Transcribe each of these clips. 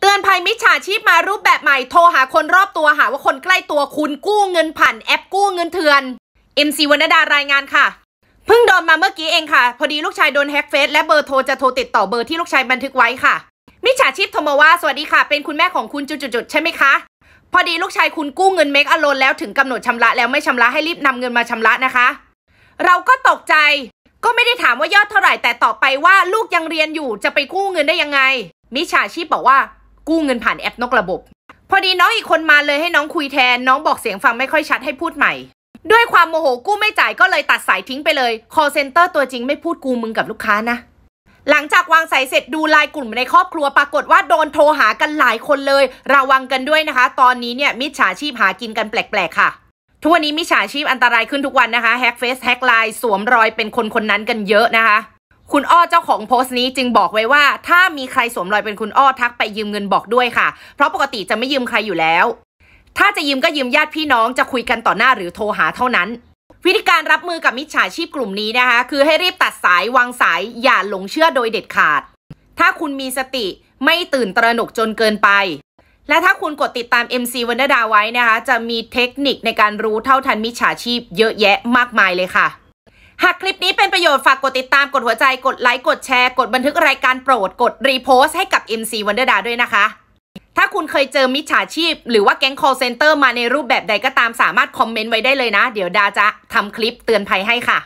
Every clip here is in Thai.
เตือนภัยมิจฉาชีพมารูปแบบใหม่โทรหาคนรอบตัวหาว่าคนใกล้ตัวคุณกู้เงินผ่านแอปกู้เงินเถื่อน MC วรรณดารายงานค่ะเพิ่งโดนมาเมื่อกี้เองค่ะ พอดีลูกชายโดนแฮ็กเฟซและเบอร์โทรจะโทรติดต่อเบอร์ที่ลูกชายบันทึกไว้ค่ะ มิจฉาชีพโทรมาว่าสวัสดีค่ะ เป็นคุณแม่ของคุณจุดๆใช่ไหมคะ พอดีลูกชายคุณกู้เงินเมกอโลนแล้วถึงกำหนดชำระ แล้วไม่ชำระให้รีบนำเงินมาชำระนะคะ เราก็ตกใจ ก็ไม่ได้ถามว่ายอดเท่าไหร่แต่ต่อไปว่าลูกยังเรียนอยู่จะไปกู้เงินได้ยังไง มิจฉาชีพบอกว่ากู้เงินผ่านแอปนอกระบบ พอดีน้องอีกคนมาเลยให้น้องคุยแทน น้องบอกเสียงฟังไม่ค่อยชัดให้พูดใหม่ ด้วยความโมโหกู้ไม่จ่ายก็เลยตัดสายทิ้งไปเลย call center ตัวจริงไม่พูดกูมึงกับลูกค้านะ หลังจากวางสายเสร็จดูไลน์กลุ่มในครอบครัวปรากฏว่าโดนโทรหากันหลายคนเลย ระวังกันด้วยนะคะ ตอนนี้เนี่ยมิจฉาชีพหากินกันแปลก ๆค่ะ ทุกวันนี้มิจฉาชีพอันตรายขึ้นทุกวันนะคะแฮกเฟซแฮกไลน์สวมรอยเป็นคนคนนั้นกันเยอะนะคะคุณอ้อเจ้าของโพสต์นี้จึงบอกไว้ว่า ถ้ามีใครสวมรอยเป็นคุณอ้อทักไปยืมเงินบอกด้วยค่ะ เพราะปกติจะไม่ยืมใครอยู่แล้ว ถ้าจะยืมก็ยืมญาติพี่น้องจะคุยกันต่อหน้าหรือโทรหาเท่านั้น วิธีการรับมือกับมิจฉาชีพกลุ่มนี้นะคะ คือให้รีบตัดสายวางสาย อย่าหลงเชื่อโดยเด็ดขาด ถ้าคุณมีสติไม่ตื่นตระหนกจนเกินไปและถ้าคุณกดติดตาม MC วันดาไว้นะคะ จะมีเทคนิคในการรู้เท่าทันมิจฉาชีพเยอะแยะมากมายเลยค่ะหากคลิปนี้เป็นประโยชน์ฝากกดติดตาม กดหัวใจ กดไลค์ กดแชร์ กดบันทึกรายการโปรด กดรีโพสให้กับ MC Wonder Da ด้วยนะคะ ถ้าคุณเคยเจอมิจฉาชีพ หรือว่าแก๊ง call center มาในรูปแบบใดก็ตามสามารถ คอมเมนต์ไว้ได้เลยนะ เดี๋ยวดาจะทำคลิปเตือนภัยให้ค่ะ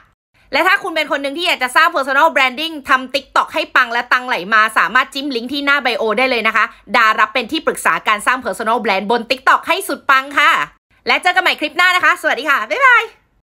และถ้าคุณเป็นคนหนึ่งที่อยากจะสร้าง personal branding ทำ TikTok ให้ปังและตังไหลมาสามารถจิ้มลิงก์ที่หน้าไบโอได้เลยนะคะ ดารับเป็นที่ปรึกษาการสร้าง personal brand บน TikTok ให้สุดปังค่ะ และเจอกันใหม่คลิปหน้านะคะ สวัสดีค่ะบ๊ายบาย